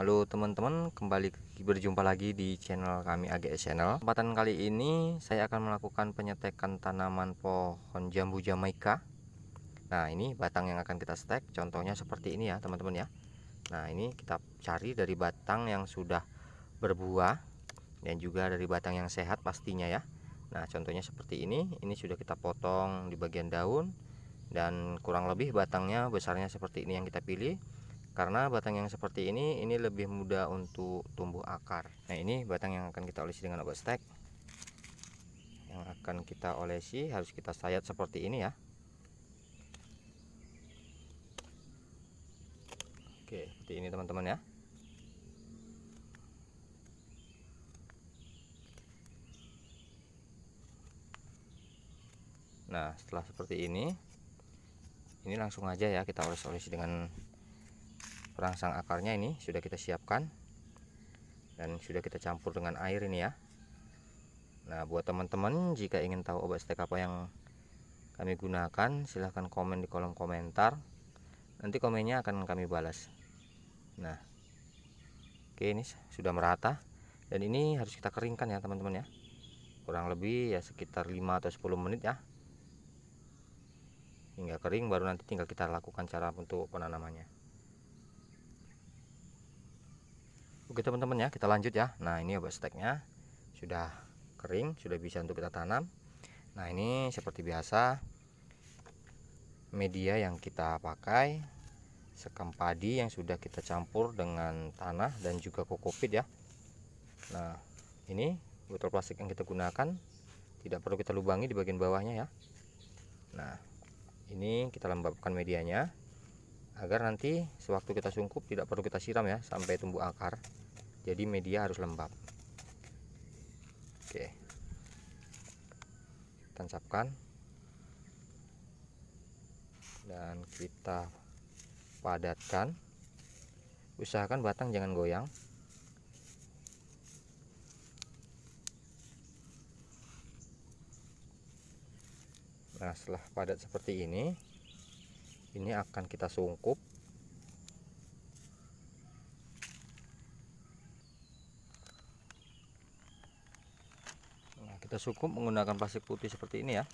Halo teman-teman, kembali berjumpa lagi di channel kami AGS Channel. Kesempatan kali ini saya akan melakukan penyetekan tanaman pohon jambu jamaika. Nah, ini batang yang akan kita stek, contohnya seperti ini ya, teman-teman ya. Nah, ini kita cari dari batang yang sudah berbuah dan juga dari batang yang sehat pastinya ya. Nah, contohnya seperti ini, ini sudah kita potong di bagian daun dan kurang lebih batangnya besarnya seperti ini yang kita pilih karena batang yang seperti ini ini lebih mudah untuk tumbuh akar nah ini batang yang akan kita olesi dengan obat stek yang akan kita olesi harus kita sayat seperti ini ya oke seperti ini teman-teman ya nah setelah seperti ini ini langsung aja ya kita oles-olesi dengan perangsang akarnya ini sudah kita siapkan dan sudah kita campur dengan air ini ya nah buat teman-teman jika ingin tahu obat stek apa yang kami gunakan silahkan komen di kolom komentar nanti komennya akan kami balas nah oke ini sudah merata dan ini harus kita keringkan ya teman-teman ya kurang lebih ya sekitar 5 atau 10 menit ya hingga kering baru nanti tinggal kita lakukan cara untuk penanamannya Oke teman-teman ya kita lanjut ya Nah ini obat steknya sudah kering sudah bisa untuk kita tanam Nah ini seperti biasa media yang kita pakai sekam padi yang sudah kita campur dengan tanah dan juga kokopit ya Nah ini botol plastik yang kita gunakan tidak perlu kita lubangi di bagian bawahnya ya Nah ini kita lembabkan medianya agar nanti sewaktu kita sungkup tidak perlu kita siram ya sampai tumbuh akar jadi media harus lembab oke tancapkan dan kita padatkan usahakan batang jangan goyang nah setelah padat seperti ini ini akan kita sungkup nah, kita sungkup menggunakan plastik putih seperti ini ya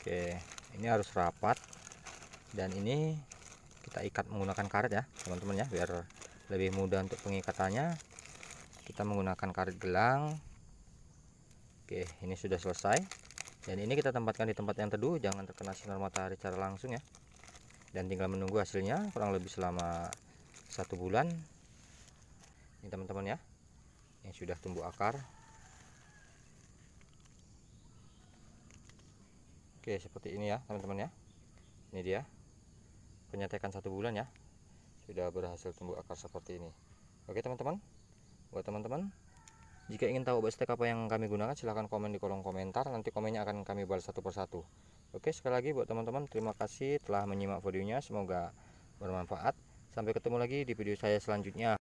oke ini harus rapat dan ini kita ikat menggunakan karet ya teman-teman ya biar lebih mudah untuk pengikatannya kita menggunakan karet gelang oke ini sudah selesai dan ini kita tempatkan di tempat yang teduh jangan terkena sinar matahari secara langsung ya dan tinggal menunggu hasilnya kurang lebih selama satu bulan ini teman-teman ya yang sudah tumbuh akar oke seperti ini ya teman-teman ya ini dia penyetekan satu bulan ya sudah berhasil tumbuh akar seperti ini oke teman-teman buat teman-teman jika ingin tahu base apa yang kami gunakan, silahkan komen di kolom komentar. Nanti komennya akan kami balas satu persatu. Oke, sekali lagi buat teman-teman, terima kasih telah menyimak videonya. Semoga bermanfaat. Sampai ketemu lagi di video saya selanjutnya.